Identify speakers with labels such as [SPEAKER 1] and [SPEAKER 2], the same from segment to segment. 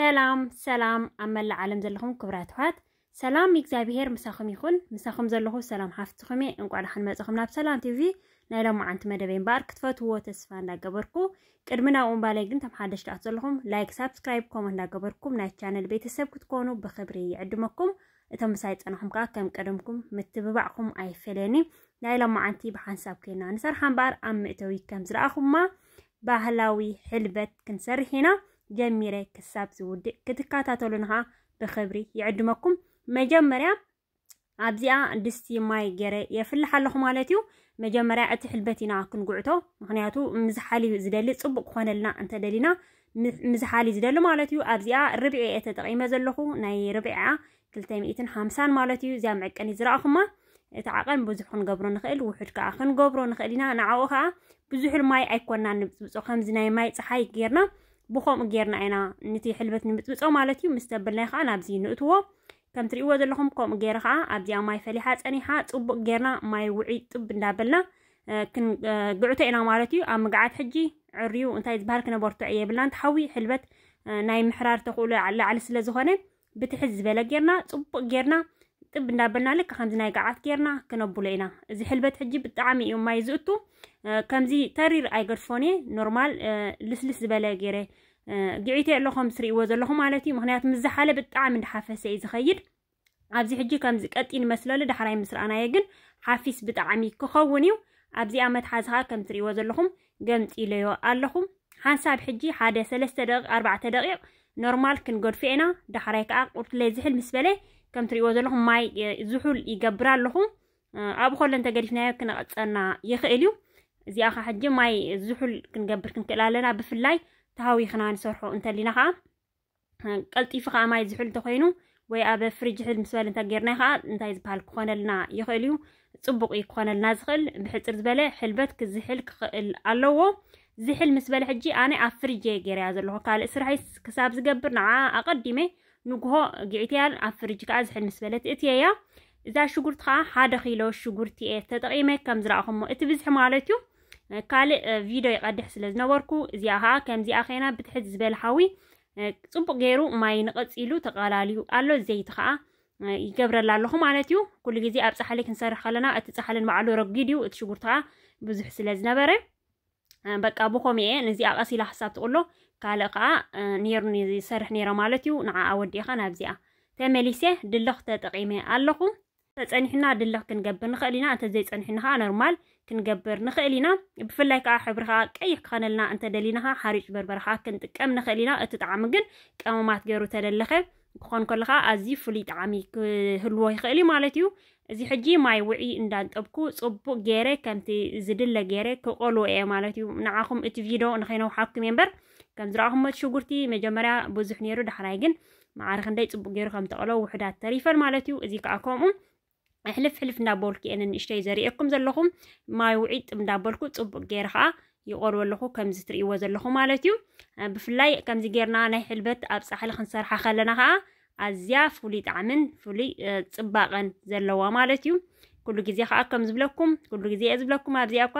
[SPEAKER 1] سلام سلام عمل العالم زلهم كبرات وات سلام إكزابيهر مساخم يخون مساخم زلهو سلام حافتخمي انقو على حن مساخم ناب سلام تيفي نايلو معان تمدبين بار كتفات هو تسفان دا قبركو كرمنا اون بالي تم حادش لأت زلهم لايك سابسكرايب كومن دا قبركم نايت چانل بيت السبكت كونو بخبري يعدمكم اتم سايت انو حمقا كم كرمكم متبباعكم اي فلاني نايلو معان تي بحان سابكينا نسار حنبار ام اتوي كم زرعكم ما باهلاوي حلبت كنسر هنا ጀሚረ ክሳብ ዝውድእ ክትከታተሉን ከዓ ብክብሪ ይዕድመኩም መጀመርያ ኣብዚኣ ድስቲ ማይ ገይረ የፍልሕ ኣለኹ ማለት እዩ መጀመርያ እቲ ሕልበት ኢና ክንጉዕቶ ምክንያቱ ምዝሓሊ ዝደሊ ፅቡቅ ክኾነልና እንተደሊና ምዝሓሊ ዝደሊ ማለት እዩ ኣብዚኣ ርብዒ እየ ተጠቂመ ዘለኹ ናይ ርብዒኣ 250 ማለት እዩ እዚኣ መዕቀኒ ዝረኣኹማ እቲ ዓቐን ብዙሕ ክንገብሮ ንኽእል ውሑድ ከዓ ክንገብሮ ንኽእል ኢና ንዓኡ ከዓ ብዙሕ ማይ ኣይኮንና ንብፅብፆ ከምዚ ናይ ማይ ፀሓይ ገይርና ብከምኡ ጌርና ኢና ነቲ ሕልበት ንምጥብፆ ማለት እዩ ምስ ተበልናይ ከዓ ናብዚ ንእትዎ ከም ትሪእዎ ዘለኹም ከምኡ ገይረ ከዓ ኣብዚኣ ማይ ፈሊሓ ፀኒሓ ፅቡቅ ጌርና ማይ ውዒ ጥብ እንዳበልና ግዕቶ ኢና ማለት እዩ ኣብ ምግዓት ሕጂ ዕርዩ እንታይ ዝበሃል ክነበርቶ የብልና እንተሓዊ ሕልበት ናይ ምሕራር ተኽእሎ ላዕሊ ስለ ዝኾነ ብትሕዝ ዝበለ ጌርና ፅቡቅ ጌርና طب نابنا لك خمس نايقعات كيرنا كنبو لينا زي حلبت حجي بالطعامي يوم ما يزؤتو كمزي تارير ايقرفوني نورمال لسلس بلا غيري قعيتي لهم سري وزر لهم مالتي مهنيات مزحالة بالطعام من حافسة إذا خير عبزي حجي كم زكاتي المسلة لده حراي مصر أنا يجن حافس بتعامي كخونيو عبزي أمد حازها كم سري وزر لهم قمت إليو قال لهم حانساب حجي حادة سلسة دقيق أربعة دقيق نورمال كن قرفينا ده حراي كعاق قلت لي كم تري ودلهم ماي زحول يجبر لهم أبو خال أنت قريش نايا كنا أنا يخليو زي آخر حد يوم ماي زحول كن جبر كن كلا لنا بفلاي تهاوي خنا نسرحو أنت اللي نخا قلت يفقع ماي زحول تخينو ويا أبو فريج حد مسؤول أنت قرينا خا أنت إذا بحال خوان لنا يخليو تطبق يخوان لنا زغل بحيث ترد بلا حلبت كزحل الألوه مسؤول حجي أنا أفرج جري هذا اللي هو قال إسرع كساب زجبر نعاء أقدمه نقهو قعيتيال عفرج كاز حل نسبلت اتيايا اذا شغورت خا حدا خيلو شغورتي ايه تتقيمه كم زراخمو اتبزح مالتيو كالي فيديو يقدح سلزنا واركو زياها كم زي اخينا بتحد زبال حاوي صبق غيرو ما ينقص إلو تقالاليو قالو زيت خا يقبر لالوخو مالتيو كل جزي ابسحالي كنسار خلنا اتسحالي معلو رقيديو اتشغورتها بزح سلزنا باري بك أبوكم إيه نزي أقصي لحساب تقوله ካልእ ከዓ ነይሩኒ ዝሰርሕ ነይረ ማለት እዩ ንዓ ኣወዲኻ ናብዚኣ ተመሊሰ ድልኽ ተጠቂመ ኣለኹ ተፀኒሕና ድልኽ ክንገብር ንኽእል ኢና እንተዘይፀኒሕና ከዓ ኖርማል ክንገብር ንኽእል ኢና ብፍላይ ከዓ ሕብርኻ ቀይሕ ክኸነልና እንተደሊናኻ ሓሪጭ በርበረኻ ክንጥቀም ንኽእል ኢና እቲ ጣዕሚ ግን ቀመማት ገይሩ ተደለኸ ክኾን ከለካ ኣዝዩ ፍሉይ ጣዕሚ ክህልዎ ይኽእል እዩ ማለት እዩ እዚ ሕጂ ማይ ውዒ እንዳንጠብኩ ፅቡቅ ገይረ ከምቲ ዝድለ ገይረ ክቆልዎ እየ ማለት እዩ ንዓኹም እቲ ቪድዮ ንኸይነውሓኩም እየ እምበር كمزرعهم شوغرتي مجمرة بوزح نيرو دحرايقن معارخ اندي تبو غيرو خم تقلو وحدات تريفر مالاتيو ازيك اكومون احلف حلف ندابولكي انن اشتاي زريقكم زلخم ما يوعيد مدابولكو تبو غيرها يقولوا لكم كم زتري وزن لكم مالتيو بفلاي كم زجيرنا أنا حلبت أبصح لكم صراحة خلناها أزياف فلي تعمن فلي تبقى زلوا مالتيو ኩሉ ግዜ ከዓ ከም ዝብለኩም ኩሉ ግዜ እየ ዝብለኩም ኣብዚ ኣብካ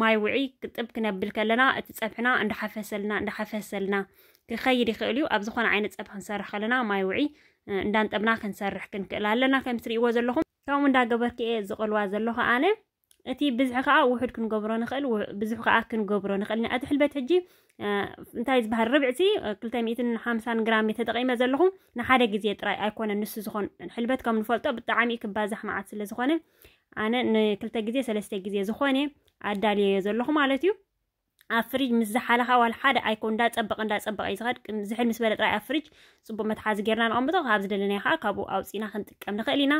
[SPEAKER 1] ማይ ውዒ ክጥብ ክነብል ከለና እቲ ፀብሕና እንዳሓፈሰልና እንዳሓፈሰልና ክኸይድ ይኽእል እዩ ኣብ ዝኾነ ዓይነት ፀብሒ ክንሰርሕ ከለና ማይ ውዒ እንዳንጠብና ክንሰርሕ ክንክእል ኣለና ከም ትርእይዎ ዘለኹም ከምኡ እንዳገበርክ እየ ዝቕልዋ ዘለኹ ኣነ እቲ ብዝሒ ከዓ ውሕድ ክንገብሮ ንኽእል ብዙሕ ከዓ ክንገብሮ ንኽእል ንኣቲ ሕልበት ሕጂ እንታይ ዝበሃል ርብዕቲ ክልተ ሚእትን ሓምሳን ግራም ተጠቂመ ዘለኹ ንሓደ ግዜ ጥራይ ኣይኮነ ንሱ ዝኾን ሕልበት ከም ንፈልጦ ብጣዕሚ ክባዛሕ መዓት ስለ ዝኾነ ኣነ ንክልተ ግዜ ሰለስተ ግዜ ዝኾነ ኣዳልዮ ዘለኹ ማለት እዩ ኣብ ፍሪጅ ምስ ዝሓለኻ ዋል ሓደ ኣይኮን እንዳፀበቐ እንዳፀበቐ እዩ ዝኸድ ዝሕል ምስ በለ ጥራይ ኣብ ፍሪጅ ፅቡቅ መትሓዚ ጌርና ንቐምጦ ካብ ዝደለናይ ከዓ ካብኡ ኣውፂና ክንጥቀም ንኽእል ኢና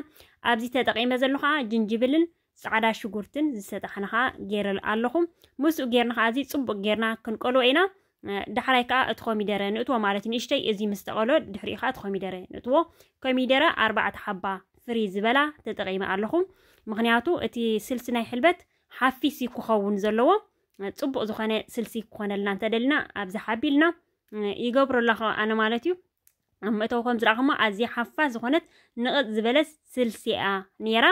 [SPEAKER 1] ኣብዚ ተጠቂመ ዘሎ ከዓ ጅንጅብልን ፃዕዳ ሽጉርትን ዝሰጠሕን ከዓ ገይረ ኣለኹም ምስኡ ጌርና ከዓ እዚ ፅቡቅ ጌርና ክንቀልዎ ኢና ዳሕራይ ከዓ እቲ ኮሚደረ ንእትዎ ማለት እዩ ንእሽተይ እዚ ምስ ተቐልዎ ድሕሪኡ ከዓ እቲ ኮሚደረ ንእትዎ ኮሚደረ ኣርባዕተ ሓባ ፍሪ ዝበላ ተጠቂመ ኣለኹም ምክንያቱ እቲ ስልሲ ናይ ሕልበት ሓፊስ ክኸውን ዘለዎ ፅቡቅ ዝኾነ ስልሲ ክኾነልና እንተደሊና ኣብዚ ሓቢልና ይገብረላ ኣነ ማለት እዩ ኣብ መእተዊ ከም ዝረኣኹማ ኣዝየ ሓፋ ዝኾነት ንቕፅ ዝበለስ ስልሲ እያ ነይራ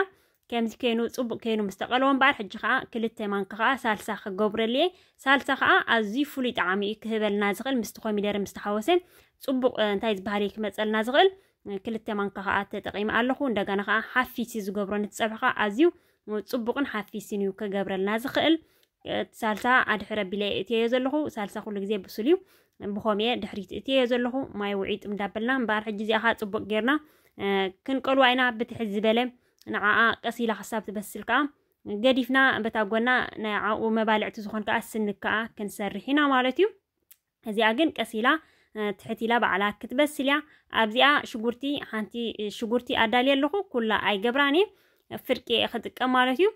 [SPEAKER 1] ከምዚ ኮይኑ ፅቡቅ ኮይኑ ምስ ተቐልዎ እምበር ሕጂ ከዓ ክልተ ማንካ ከዓ ሳልሳ ክገብረልየ ሳልሳ ከዓ ኣዝዩ ፍሉይ ጣዕሚ እዩ ክህበልና ዝኽእል ምስቲ ኮሚደር ምስተሓወሰ ፅቡቅ እንታይ ዝበሃል እዩ ክመፀልና ዝኽእል ክልተ ማንካ ከዓ ተጠቂመ ኣለኹ እንደገና ከዓ ሓፊስ እዩ ዝገብሮ ንትፀብሒ ከዓ ኣዝዩ ፅቡቅን ሓፊስን እዩ ክገብረልና ዝኽእል ሳልሳ ኣድሕረ ቢለ እትየዮ ዘለኹ ሳልሳ ኩሉ ግዜ ብስል እዩ ብኸምእየ ድሕሪት እትየዮ ዘለኹ ማይ ውዒጥ እንዳበልና እምበር ሕጂ እዚኣ ከዓ ፅቡቅ ጌርና ክንቀልዋ ኢና ብትሕዝ ዝበለ ንዓዓ ቀስ ኢላ ክሳብ ትበስል ከዓ ገዲፍና በታ ጎና ናይ ዓብኡ መባልዕቲ ዝኾን ከዓ ስንክ ከዓ ክንሰርሕ ኢና ማለት እዩ እዚኣ ግን ቀስ ኢላ ትሕት ኢላ በዕላ ክትበስል እያ ኣብዚኣ ሽጉርቲ ሓንቲ ሽጉርቲ ኣዳልየ ኣለኹ ኩላ ኣይገብራን እየ ፍርቂ ክጥቀም ማለት እዩ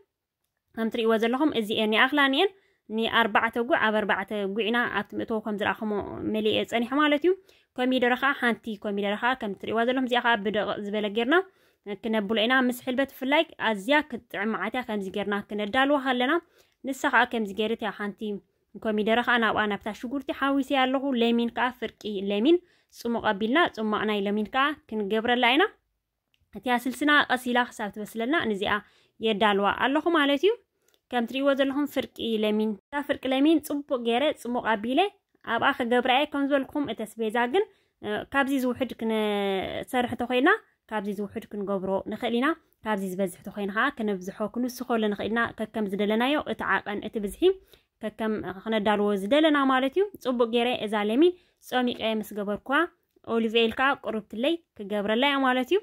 [SPEAKER 1] ከም ትርእይዎ ዘለኹም እዚአን ይኣኽላን እየን ንኣርባዕተ ጉዕ ኣብ ኣርባዕተ ጉዕና ኣብቲ ምእተው ከም ዝረኣኸሞ መሊአ ፀኒሕ ማለት እዩ ኮሚደረ ከዓ ሓንቲ ኮሚደረ ከዓ ከም ትርእይዋ ዘለኹም እዚኣ ከዓ ብደቕ ዝበለ ጌርና كنبول عنا مسحيل بتفلايك أزيا كتعم عتا خمس كنا كندالو هلنا نسخ أكمل جريت يا حنتي كم يدرخ أنا وأنا بتاع شجرة حاويسي الله لمن كافرك لمن سمو قبلنا سمو أنا لمن كا كن جبر لنا هتيا سلسنا أسيلة خسرت بس لنا نزيا يدالو الله ما لتي كم تري وزلهم فرك لمن كافرك لمن سمو جريت سمو قبلة أبا خ جبر أيكم زولكم التسبيزاجن كابزي زوحد كن سرح ካብዚ ዝውሕድ ክንገብሮ ንኽእል ኢና ካብዚ ዝበዝሕ ኮይኑ ከዓ ክነብዝሖ ክንውስኸሉ ንኽእልና ከከም ዝደለናዮ እቲ ዓቐን እቲ ብዝሒ ከከም ክነዳልዎ ዝደለና ማለት እዩ ፅቡቅ ገይረ እዛ ለሚን ፀሚቀየ ምስ ገበርክዋ ኦሊቭ ከዓ ቁርብትለይ ክገብረላ እያ ማለት እዩ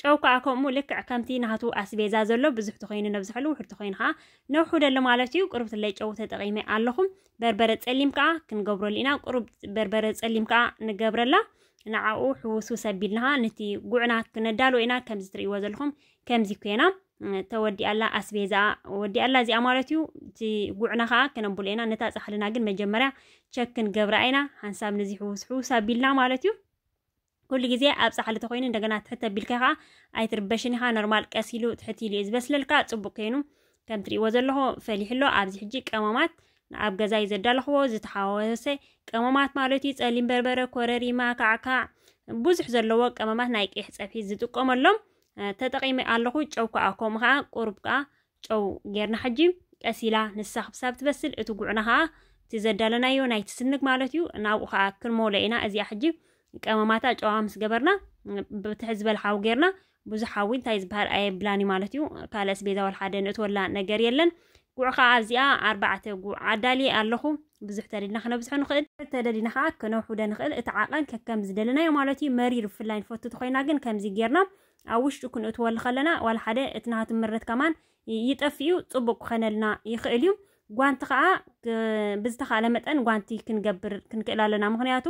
[SPEAKER 1] ጨው ከዓ ከምኡ ልክዕ ከምቲ ናቱ ኣስቤዛ ዘሎ ብዙሕቲ ኮይኑ ነብዝሐሉ ውሕድ ኮይኑ ከዓ ነውሕደሉ ማለት እዩ ቁርብትለይ ጨው ተጠቂመ ኣለኹም በርበረ ፀሊም ከዓ ክንገብረሉ ኢና ቁርብ በርበረ ፀሊም ከዓ ንገብረላ ንዓኡ ሕውስውስ ሰቢልናሃ ነቲ ጉዕና ክነዳሎ ኢና ከምዚ ትርእይዎ ዘለኹም ከምዚ ኮይና ተወዲኣላ ኣስቤዛ ወዲኣላ እዚኣ ማለት እዩ እቲ ጉዕና ከዓ ከነብሎ ኢና ነታ ፃሕልና ግን መጀመርያ ቸክን ገብራ ኢና ሓንሳብ ነዚ ሕውስ ሕውስ ኣቢልና ማለት እዩ ኩሉ ግዜ ኣብ ፃሕሊ ተኮይኑ እንደገና ትሕተ ኣቢልካ ከዓ ኣይትርበሽን ኢካ ኖርማል ቀሲሉ ትሕት ኢሉ እዩ ዝበስለልካ ፅቡቅ ኮይኑ ከም ትርእይዎ ዘለኹ ፈሊሕሎ ኣብዚ ሕጂ ቀመማት ኣብ ገዛ እዩ ዘዳለኽዎ ዝተሓወሰ ቀመማት ማለት እዩ ፀሊም በርበረ ኮረሪማ ካዕካዕ ብዙሕ ዘለዎ ቀመማት ናይ ቂሕ ፀብሒ ዝጥቀመሎም ተጠቂመ ኣለኹ ጨው ከዓ ከምኡ ከዓ ቁርብ ከዓ ጨው ጌርና ሕጂ ቀሲላ ንሳ ክሳብ ትበስል እቲ ጉዕና ከዓ እቲ ዘዳለናዮ ናይ ትስንግ ማለት እዩ ናብኡ ከዓ ክንመውሎ ኢና እዚኣ ሕጂ ቀመማታ ጨዋ ምስ ገበርና ብትሕ ዝበል ሓዊ ጌርና ብዙሕ ሓዊ እንታይ ዝበሃል ኣየብላን እዩ ማለት እዩ ካልእ ስቤዛ ወልሓደ ንእትወላ ነገር የለን ጉዕኻ እዚኣ ኣርባዕተ ጉዕ ኣዳልየ ኣለኹ ብዙሕ ተደሊና ክነብዝሖ ንኽእል ተደሊና ከዓ ክነውሕደ ንኽእል እቲ ዓቐን ከከም ዝደለናዮ ማለት እዩ መሪር ብፍላይ ንፈቱ ተኮይና ግን ከምዚ ጌርና ኣብ ውሽጡ ክንእትወሉ ከለና ዋላ ሓደ እቲ ናቱ ምረት ከማን ይጠፍ እዩ ፅቡቅ ክኸነልና ይኽእል እዩ ጓንቲ ከዓ ብዝተካለ መጠን ጓንቲ ክንገብር ክንክእል ኣለና ምክንያቱ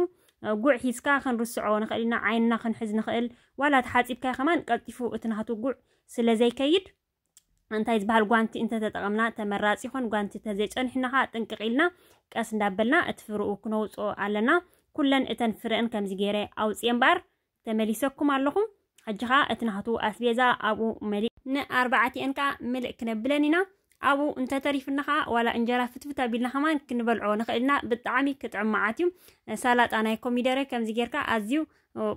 [SPEAKER 1] ጉዕ ሒዝካ ክንርስዖ ንኽእል ኢና ዓይንና ክንሕዝ ንኽእል ዋላ ተሓፂብካ ከማን ቀልጢፉ እቲ ናቱ ጉዕ ስለ ዘይከይድ انتي زبال غوانتي انت تتقمنا تمراسي خون غوانتي تزيچن حنا ها تنققيلنا قاس ندابلنا اتفرو كنوصو علنا كلن اتن فرئن كمزيغيري او صيمبار تمليسكم اللهم حجها اتنحتو اسبيزا ابو ملي ن اربعتي انكا ملك نبلنينا ابو انت تريفنا ها ولا انجرا فتفتا بيلنا حمان كنبلعو نخلنا بطعمي كطعماتي سلطه انا كوميدري كمزيغيركا ازيو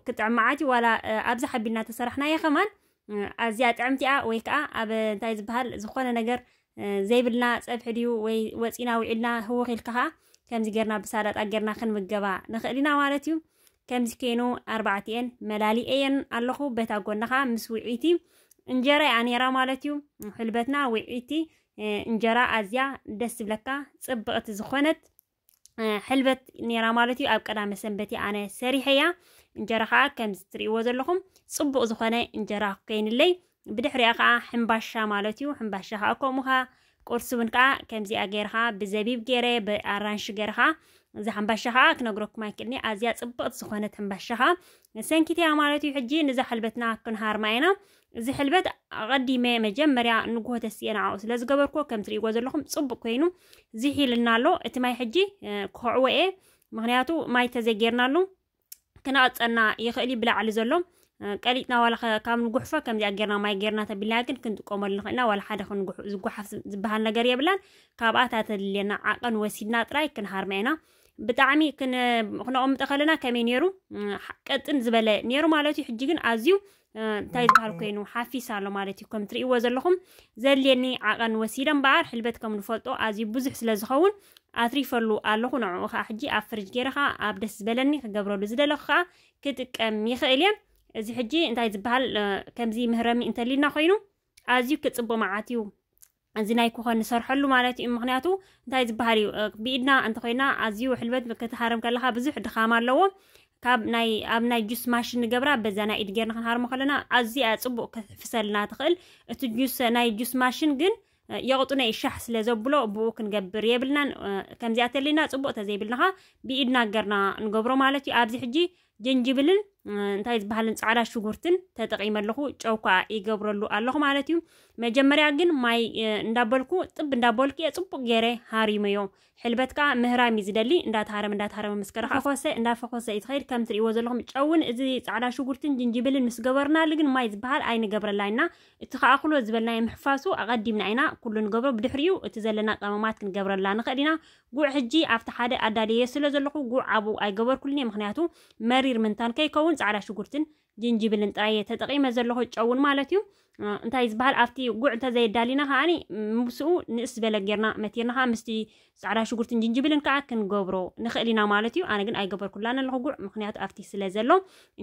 [SPEAKER 1] كطعماتي ولا ابزح بينا تسرحنا يا خمان ኣዝያ ጥዕምቲኣ ወይ ከዓ ኣብ እንታይ ዝበሃል ዝኾነ ነገር ዘይብልና ፀብሒ ድዩ ወይ ወፂና ውዒልና ህውኽ ኢልካ ከዓ ከምዚ ጌርና ብሳላጣ ጌርና ክንምገባ ንኽእል ኢና ማለት እዩ ከምዚ ኮይኑ ኣርባዕቲኤን መላሊአየን ኣለኹ በታ ጎና ከዓ ምስ ውዒቲ እንጀራ እያ ነይራ ማለት እዩ ሕልበትና ውዒቲ እንጀራ ኣዝያ ደስ ዝብለካ ፅብቕቲ ዝኾነት ሕልበት ነይራ ማለት እዩ ኣብ ቀዳመ ሰንበት ኣነ ሰሪሐ እያ እንጀራ ከዓ ከምዚ ትርእይዎ ዘለኹም ፅቡቅ ዝኾነ እንጀራ ክኮይንለይ ብድሕሪያ ከዓ ሕምባሻ ማለት እዩ ሕምባሻ ከዓ ከምኡ ከዓ ቁርሲ እውን ከዓ ከምዚኣ ገይርካ ብዘቢብ ገይረ ብኣራንሺ ገይርካ እዚ ሕምባሻ ከዓ ክነግረኩም ኣይክእልኒ ኣዝያ ፅብቕት ዝኾነት ሕምባሻ ከዓ ሰንኪትያ ማለት እዩ ሕጂ ንዛ ሕልበትና ክንሃርማ ኢና እዚ ሕልበት ኣቐዲመ መጀመርያ ንጉሆ ተስየን ዓቕኡ ስለ ዝገበርክዎ ከም ትርእይዎ ዘለኹም ፅቡቅ ኮይኑ ዝሒልና ኣሎ እቲ ማይ ሕጂ ክውዕወ እየ ምክንያቱ ማይ ተዘጌርናሉ ክነቅፅና ይኽእል ይብላዕ ዓሊ ዘሎ ቀሊጥና ዋላ ካብ ንጉሕፎ ከምዚ ኣገርና ማይ ጌርና ተቢልና ግን ክንጥቀመሉ ንኽእልና ዋላ ሓደ ዝጓሓፍ ዝበሃል ነገር የብላን ካብኣታ ተድልየና ዓቐን ወሲድና ጥራይ ክንሃርመ ኢና ብጣዕሚ ክነቐምጦ ከለና ከመይ ነይሩ ቀጥን ዝበለ ነይሩ ማለት እዩ ሕጂ ግን ኣዝዩ እንታይ ዝበሃል ኮይኑ ሓፊስ ኣሎ ማለት እዩ ከም ትርእይዎ ዘለኹም ዘድልየኒ ዓቐን ወሲደን በዓር ሕልበት ከም ንፈልጦ ኣዝዩ ብዙሕ ስለ ዝኸውን ኣትሪፈሉ ኣለኹ ንዕኡ ከዓ ሕጂ ኣብ ፍርጅ ገይረ ከዓ ኣብ ደስ ዝበለኒ ክገብረሉ ዝደለኹ ከዓ ክጥቀም ይኽእል እየ እዚ ሕጂ እንታይ ዝበሃል ከምዚ ምህረሚ እንተሊና ኮይኑ ኣዝዩ ክፅቡ መዓት እዩ እዚ ናይ ክኾን ንሰርሐሉ ማለት እዩ ምክንያቱ እንታይ ዝበሃል እዩ ብኢድና እንተኮይና ኣዝዩ ሕልበት ክትሃርም ከለካ ብዙሕ ድኻም ኣለዎ ካብ ናይ ኣብ ናይ ጁስ ማሽን ንገብራ በዛ ናይ ኢድ ጌርና ክንሃርሞ ከለና ኣዝያ ፅቡቅ ክፍሰልና ትኽእል እቲ ጁስ ናይ ጁስ ማሽን ግን የቕጡ ናይ ሻሕ ስለ ዘብሎ ብኡ ክንገብር የብልናን ከምዚኣ ተለና ፅቡቅ ተዘይብልናኻ ብኢድና ገርና ንገብሮ ማለት እዩ ኣብዚ ሕጂ ጀንጅብልን እንታይ ዝበሃልን ፃዕዳ ሽጉርትን ተጠቂመ ኣለኹ ጨው ከዓ ይገብረሉ ኣለኹ ማለት እዩ መጀመሪያ ግን ማይ እንዳበልኩ ጥብ እንዳበልኩ የፅቡቅ ገይረ ሃሪመዮ ሕልበትካ ምህራም እዩ ዝደሊ እንዳትሃረመ እንዳትሃረመ ምስ ከረኸፈሰ እንዳፈኮሰ እዩ ትኸይድ ከም ትሪእዎ ዘለኹም ጨውን እዚ ፃዕዳ ሽጉርትን ጅንጅብልን ምስ ገበርናሉ ግን ማይ ዝበሃል ኣይንገብረላ ኢና እቲ ከዓ ኩሎ ዝበልና ምሕፋሱ ኣቐዲምና ኢና ኩሉ ንገብሮ ብድሕሪኡ እቲ ዘለና ቀመማት ክንገብረላ ንኽእል ኢና ጉዕ ሕጂ ኣብቲ ሓደ ኣዳልየ ስለ ዘለኹ ጉዕ ኣብኡ ኣይገበርኩልን እየ ምክንያቱ መሪር ምንታን ከይከውን ፃዕዳ ሽጉርትን ጅንጅብልን ጥራየ ተጠቂመ ዘለኹ ጨውን ማለት እዩ እንታይ ዝበሃል ኣብቲ ጉዕ እንተዘየዳሊና ከዓኒ ምስኡ ንእስ ዝበለ ጌርና መቲርና ከዓ ምስቲ ፃዕዳ ሽጉርትን ጅንጅብልን ከዓ ክንገብሮ ንኽእል ኢና ማለት እዩ ኣነ ግን ኣይገበርኩላን ኣለኹ ጉዕ ምክንያቱ ኣብቲ ስለ ዘሎ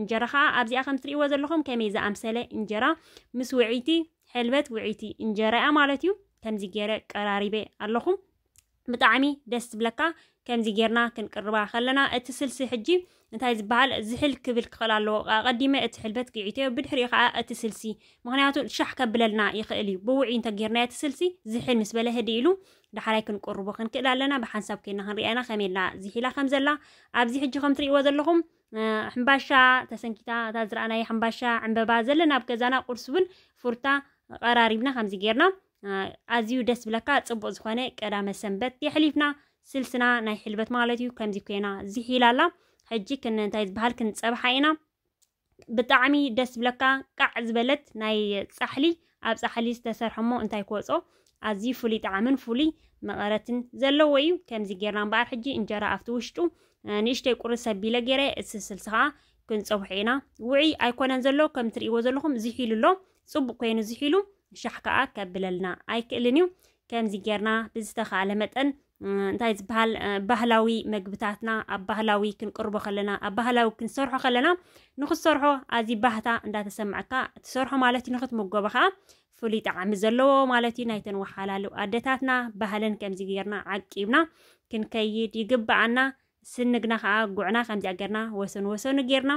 [SPEAKER 1] እንጀራ ከዓ ኣብዚኣ ከም ትርእይዎ ዘለኹም ከመይ ዝኣምሰለ እንጀራ ምስ ውዒቲ ሕልበት ውዒቲ እንጀራ እያ ማለት እዩ ከምዚ ገይረ ቀራሪበ ኣለኹም ብጣዕሚ ደስ ዝብለካ ከምዚ ጌርና ክንቅርባ ከለና እቲ ስልሲ ሕጂ نتاي زبال زحل كبل كلا لو قديمة اتحلبت قيعتي وبدحري خا اتسلسي مهناتو شح كبللنا يخلي بوعي انت قيرنا اتسلسي زحل مسبة له ديلو ده حالي كن قرب وخن كلا لنا بحنساب كنا هنري انا خميلنا زحلا خمزلا اب زحل جي خمتري وزلهم حمباشا تسنكتا تازرانا اي حمباشا عمبابا زلنا بكزانا قرسون فورتا قراري بنا خمزي قيرنا ازيو دس بلاكا تصبو زخواني كرام سنبت يحليفنا سلسنا ناي حلبت مالتيو كم كينا زي حيلالا ሕጂ ክንንታይ ዝበሃል ክንፀብሓ ኢና ብጣዕሚ ደስ ብለካ ቃዕ ዝበለት ናይ ፃሕሊ ኣብ ፃሕሊ ዝተሰርሐ እሞ እንታይ ክወፆ ኣዝዩ ፍሉይ ጣዕምን ፍሉይ መቐረትን ዘለዎ እዩ ከምዚ ጌርና እምበኣር ሕጂ እንጀራ ኣብቲ ውሽጡ ንእሽተይ ቁርስ ሰቢለ ገይረ እቲ ስልሲ ከዓ ክንፀብሖ ኢና ውዒ ኣይኮነን ዘሎ ከም ትርእይዎ ዘለኹም ዝሒሉ ኣሎ ፅቡቅ ኮይኑ ዝሒሉ ሻሕ ከዓ ከብለልና ኣይክእልን እዩ ከምዚ ጌርና ብዝተካኣለ መጠን እንታይ ዝበሃል ባህላዊ መግብታትና ኣብ ባህላዊ ክንቅርቦ ከለና ኣብ ባህላዊ ክንሰርሖ ከለና ንክሰርሖ ኣዝዩ ባህታ እንዳተሰምዐካ ትሰርሖ ማለት እዩ ንክትምገቦ ከዓ ፍሉይ ጣዕሚ ዘለዎ ማለት እዩ ናይተን ወሓላሉ ኣዴታትና ባህልን ከምዚ ጌርና ዓቂብና ክንከይድ ይግባኣና ስንግና ከዓ ጉዕና ከምዚ ገርና ወሰኑ ወሰኑ ጌርና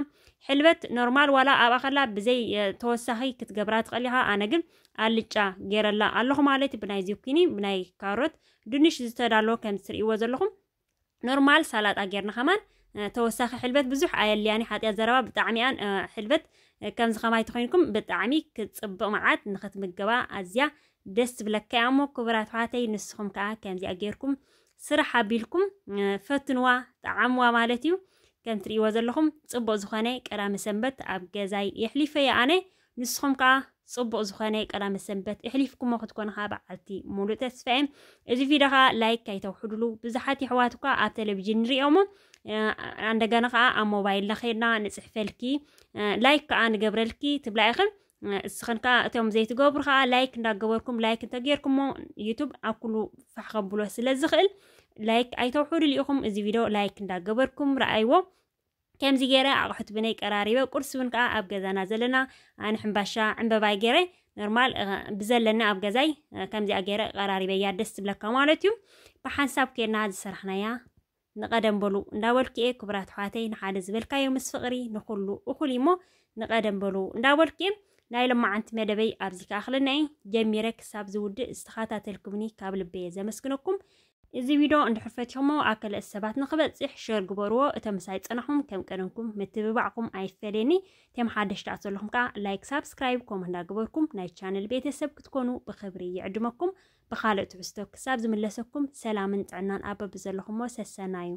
[SPEAKER 1] ሕልበት ኖርማል ዋላ ኣብኣ ከላ ብዘይ ተወሳኺ ክትገብራ ትኽእል ኢኻ ኣነ ግን ኣልጫ ጌረላ ኣለኹ ማለት ብናይ ዚኩኒ ብናይ ካሮት ድንሽ ዝተዳለዎ ከም ትርእይዎ ዘለኹም ኖርማል ሳላጣ ጌርና ከማን ተወሳኺ ሕልበት ብዙሕ ኣየልያኒ ሓጢያት ዘረባ ብጣዕሚ ኣን ሕልበት ከምዚ ከማይ ተኮይንኩም ብጣዕሚ ክፅብቕ መዓት ንክትምገባ ኣዝያ ደስ ዝብለካ እሞ ክቡራት ኣሕዋተይ ንስኹም ከዓ ከምዚኣ ጌርኩም ስራሕ ኣቢልኩም ፈትንዋ ጣዓምዋ ማለት እዩ ከም ትርእይዎ ዘለኹም ፅቡቅ ዝኾነ ቀዳሚ ሰንበት ኣብ ገዛይ የሕሊፈየ ኣነ ንስኹም ከዓ ፅቡቅ ዝኾነ ቀዳሚ ሰንበት የሕሊፍኩሞ ክትኮኑ ከዓ በዓልቲ ሙሉእ ተስፋ እዚ ቪድዮ ከዓ ላይክ ካይተውሕድሉ ብዙሓት ይሕዋት እኳ ኣብ ቴሌቭዥን ንሪኦሞ እንደገና ከዓ ኣብ ሞባይል ናኸይድና ንፅሕፈልኪ ላይክ ከዓ ንገብረልኪ ትብላ ኢኽን ስኸንካ እቶም ዘይትገብሩ ከዓ ላይክ እንዳገበርኩም ላይክ እንተገይርኩሞ ዩቱብ ኣብ ኩሉ ፋሕ ከብሎ ስለዝኽእል ላይክ ኣይተውሕዱ ልኢኹም እዚ ቪድዮ ላይክ እንዳገበርኩም ረኣይዎ ከምዚ ገይረ ኣቑሑት ብነይ ቀራሪበ ቁርሲ እውን ከዓ ኣብ ገዛና ዘለና ኣነ ሕምባሻ ዕምበባይ ገይረ ኖርማል ብዘለና ኣብ ገዛይ ከምዚኣ ገይረ ቀራሪበ እያ ደስ ዝብለካ ማለት እዩ ብሓንሳብ ኮይድና ዝሰራሕናያ ንቐደም በሉ እንዳበልክ እየ ክቡራት ኣሕዋተይ ንሓደ ዝበልካዮ ምስ ፍቕሪ ንኩሉ እኹል እሞ ንቐደም በሉ እንዳበልክ እየ ናይ ሎማዓንቲ መደበይ ኣብዚ ክኣኽልናየ ጀሚረ ክሳብ ዝውድእ ዝተኸታተልኩምኒ ካብ ልበየ ዘመስግነኩም እዚ ቪድዮ እንድሕፈትኹሞ ኣብ ካልኦት ሰባት ንክበፅሕ ሸር ግበርዎ እቶም ሳይ ፅናኹም ከም ቀደምኩም ምትብባዕኩም ኣይፈለየኒ እቶም ሓደሽታት ዘለኹም ከዓ ላይክ ሳብስክራይብ ከምኡ እንዳግበርኩም ናይ ቻነል ቤተሰብ ክትኮኑ ብክብሪ ይዕድመኩም ብካልእ ትሕዝቶ ክሳብ ዝምለሰኩም ሰላምን ጥዕናን ኣበብ ዘለኹምዎ ሰሰና እዩ